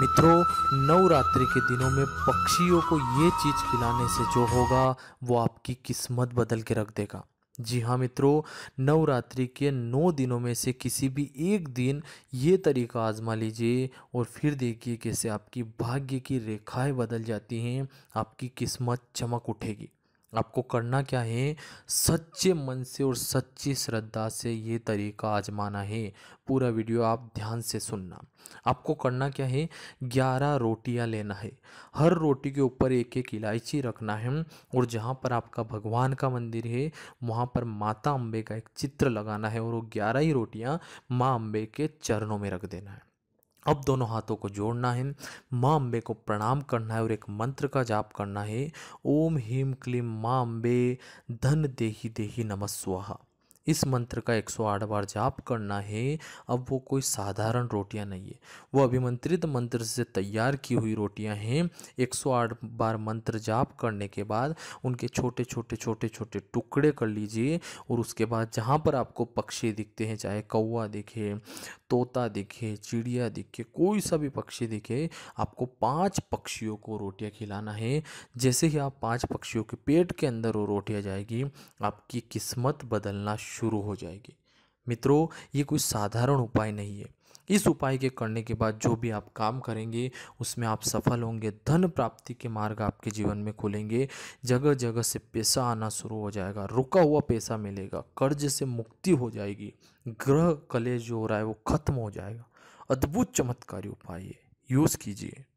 मित्रों नवरात्रि के दिनों में पक्षियों को ये चीज़ खिलाने से जो होगा वो आपकी किस्मत बदल के रख देगा जी हाँ मित्रों नवरात्रि के नौ दिनों में से किसी भी एक दिन ये तरीका आजमा लीजिए और फिर देखिए कैसे आपकी भाग्य की रेखाएं बदल जाती हैं आपकी किस्मत चमक उठेगी आपको करना क्या है सच्चे मन से और सच्ची श्रद्धा से ये तरीका आजमाना है पूरा वीडियो आप ध्यान से सुनना आपको करना क्या है ग्यारह रोटियां लेना है हर रोटी के ऊपर एक एक इलायची रखना है और जहाँ पर आपका भगवान का मंदिर है वहाँ पर माता अम्बे का एक चित्र लगाना है और वो ग्यारह ही रोटियाँ माँ अम्बे के चरणों में रख देना है अब दोनों हाथों को जोड़ना है माँ अम्बे को प्रणाम करना है और एक मंत्र का जाप करना है ओम ह्रीम क्लीम माँ अम्बे धन देही देही नमस्वाहा इस मंत्र का 108 बार जाप करना है अब वो कोई साधारण रोटियां नहीं है वो अभिमंत्रित मंत्र से तैयार की हुई रोटियां हैं 108 बार मंत्र जाप करने के बाद उनके छोटे छोटे छोटे छोटे टुकड़े कर लीजिए और उसके बाद जहाँ पर आपको पक्षी दिखते हैं चाहे कौवा दिखे तोता दिखे चिड़िया दिखे कोई सा भी पक्षी दिखे आपको पांच पक्षियों को रोटियां खिलाना है जैसे ही आप पांच पक्षियों के पेट के अंदर वो रोटियां जाएगी आपकी किस्मत बदलना शुरू हो जाएगी मित्रों ये कोई साधारण उपाय नहीं है इस उपाय के करने के बाद जो भी आप काम करेंगे उसमें आप सफल होंगे धन प्राप्ति के मार्ग आपके जीवन में खुलेंगे जगह जगह से पैसा आना शुरू हो जाएगा रुका हुआ पैसा मिलेगा कर्ज से मुक्ति हो जाएगी ग्रह कलेश जो हो रहा है वो खत्म हो जाएगा अद्भुत चमत्कारी उपाय है यूज़ कीजिए